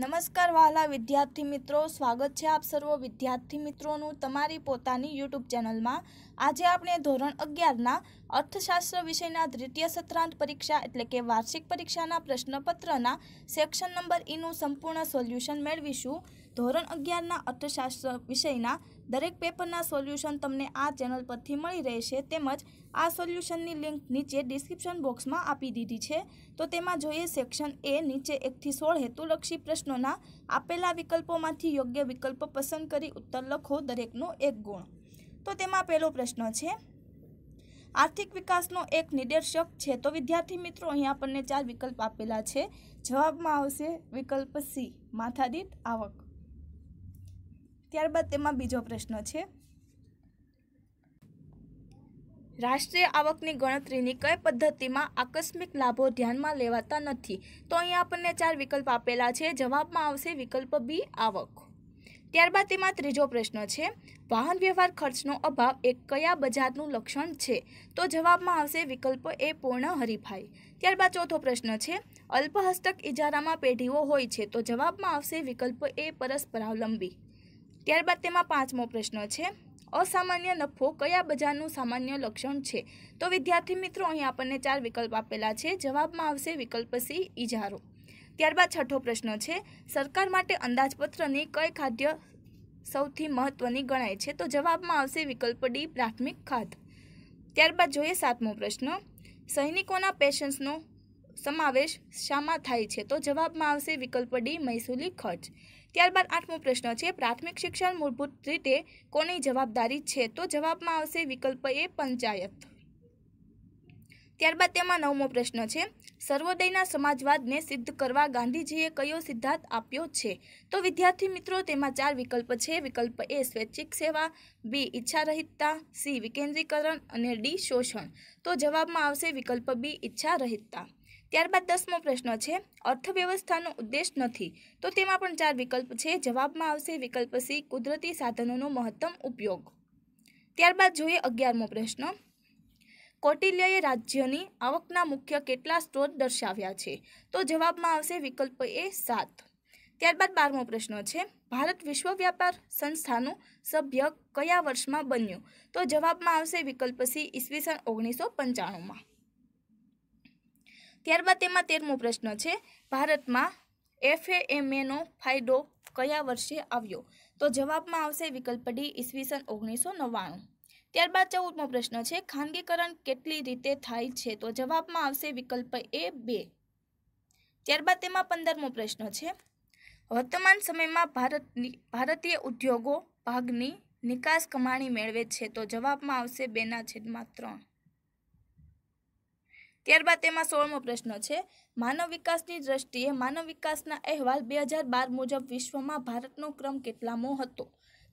નમસ્કાર વાલા વિદ્યાર્થી મિત્રો સ્વાગત છે આપ સર્વ વિદ્યાર્થી મિત્રોનું તમારી પોતાની યુટ્યુબ ચેનલમાં આજે આપણે ધોરણ અગિયારના અર્થશાસ્ત્ર વિષયના દ્વિતીય સત્રાંત પરીક્ષા એટલે કે વાર્ષિક પરીક્ષાના પ્રશ્નપત્રના સેક્શન નંબર ઈનું e સંપૂર્ણ સોલ્યુશન મેળવીશું ધોરણ અગિયારના અર્થશાસ્ત્ર વિષયના દરેક પેપરના સોલ્યુશન તમને આ ચેનલ પરથી મળી રહેશે તેમજ આ સોલ્યુશનની લિંક નીચે ડિસ્ક્રિપ્શન બોક્સમાં આપી દીધી છે તો તેમાં જોઈએ સેક્શન એ નીચે એકથી સોળ હેતુલક્ષી પ્રશ્નોના આપેલા વિકલ્પોમાંથી યોગ્ય વિકલ્પ પસંદ કરી ઉત્તર લખો દરેકનો એક ગુણ તો તેમાં પહેલો પ્રશ્ન છે આર્થિક વિકાસનો એક નિર્દેશક છે તો વિદ્યાર્થી મિત્રો અહીંયા આપણને ચાર વિકલ્પ આપેલા છે જવાબમાં આવશે વિકલ્પ સી માથાદીઠ આવક ત્યારબાદ તેમાં બીજો પ્રશ્ન છે રાષ્ટ્રીય આવકની ગણતરીની કઈ પદ્ધતિમાં આકસ્મિક લાભો ધ્યાનમાં લેવાતા નથી તો અહીંયા આપણને ચાર વિકલ્પ આપેલા છે જવાબમાં આવશે વિકલ્પ બી આવક ત્યારબાદ તેમાં ત્રીજો પ્રશ્ન છે વાહન વ્યવહાર ખર્ચનો અભાવ એ કયા બજારનું લક્ષણ છે તો જવાબમાં આવશે વિકલ્પ એ પૂર્ણ હરીફાઈ ત્યારબાદ ચોથો પ્રશ્ન છે અલ્પહસ્તક ઇજારામાં પેઢીઓ હોય છે તો જવાબમાં આવશે વિકલ્પ એ પરસ્પરાવલંબી ત્યારબાદ તેમાં પાંચમો પ્રશ્ન છે અસામાન્ય નફો કયા બજારનું સામાન્ય લક્ષણ છે તો વિદ્યાર્થી મિત્રો અહીં આપણને ચાર વિકલ્પ આપેલા છે જવાબમાં આવશે વિકલ્પ સી ઇજારો ત્યારબાદ છઠ્ઠો પ્રશ્ન છે સરકાર માટે અંદાજપત્રની કઈ ખાદ્ય સૌથી મહત્વની ગણાય છે તો જવાબમાં આવશે વિકલ્પ ડી પ્રાથમિક ખાદ્ય ત્યારબાદ જોઈએ સાતમો પ્રશ્ન સૈનિકોના પેશન્સનો સમાવેશ શામાં થાય છે તો જવાબમાં આવશે વિકલ્પ ડી મહેસૂલી ખર્ચ ત્યારબાદ આઠમો પ્રશ્ન છે પ્રાથમિક શિક્ષણ મૂળભૂત રીતે કોની જવાબદારી છે તો જવાબમાં આવશે વિકલ્પ એ પંચાયત ત્યારબાદ તેમાં નવમો પ્રશ્ન છે સર્વોદયના સમાજવાદને સિદ્ધ કરવા ગાંધીજીએ કયો સિદ્ધાંત આપ્યો છે તો વિદ્યાર્થી મિત્રો તેમાં ચાર વિકલ્પ છે વિકલ્પ એ સ્વૈચ્છિક સેવા બી ઈચ્છારહિતતા સી વિકેન્દ્રીકરણ અને ડી શોષણ તો જવાબમાં આવશે વિકલ્પ બી ઈચ્છારહિતતા ત્યારબાદ દસમો પ્રશ્ન છે અર્થવ્યવસ્થાનો ઉદ્દેશ નથી તો તેમાં પણ ચાર વિકલ્પ છે જવાબમાં આવશે વિકલ્પ સી કુદરતી સાધનોનો મહત્તમ ઉપયોગ ત્યારબાદ જોઈએ અગિયારમો પ્રશ્ન કૌટિલ્યએ રાજ્યની આવકના મુખ્ય કેટલા સ્ત્રોત દર્શાવ્યા છે તો જવાબમાં આવશે વિકલ્પ એ સાત ત્યારબાદ બારમો પ્રશ્ન છે ભારત વિશ્વ વ્યાપાર સંસ્થાનું સભ્ય કયા વર્ષમાં બન્યું તો જવાબમાં આવશે વિકલ્પ સી ઈસવીસન ઓગણીસો પંચાણુંમાં ત્યારબાદ તેમાં તેરમો પ્રશ્ન છે ભારતમાં એફએએમએનો ફાયદો કયા વર્ષે આવ્યો તો જવાબમાં આવશે વિકલ્પ ડી ઈસવીસન ઓગણીસો નવ્વાણું ત્યારબાદ ચૌદમો પ્રશ્ન છે ખાનગીકરણ કેટલી રીતે થાય છે તો જવાબમાં આવશે વિકલ્પ એ બે ત્યારબાદ તેમાં પંદરમો પ્રશ્ન છે વર્તમાન સમયમાં ભારતની ભારતીય ઉદ્યોગો ભાગની નિકાસ કમાણી મેળવે છે તો જવાબમાં આવશે બેના છેદમાં ત્રણ ત્યારબાદ તેમાં સોળમો પ્રશ્ન છે માનવ વિકાસની દ્રષ્ટિએ માનવ વિકાસના અહેવાલ બે હજાર બાર મુજબ વિશ્વમાં ભારતનો ક્રમ કેટલામો હતો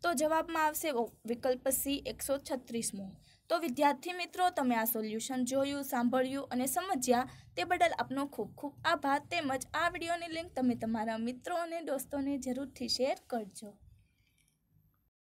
તો જવાબમાં આવશે વિકલ્પ સી એકસો છત્રીસમો તો વિદ્યાર્થી મિત્રો તમે આ સોલ્યુશન જોયું સાંભળ્યું અને સમજ્યા તે બદલ આપનો ખૂબ ખૂબ આભાર તેમજ આ વિડીયોની લિંક તમે તમારા મિત્રો અને દોસ્તોને જરૂરથી શેર કરજો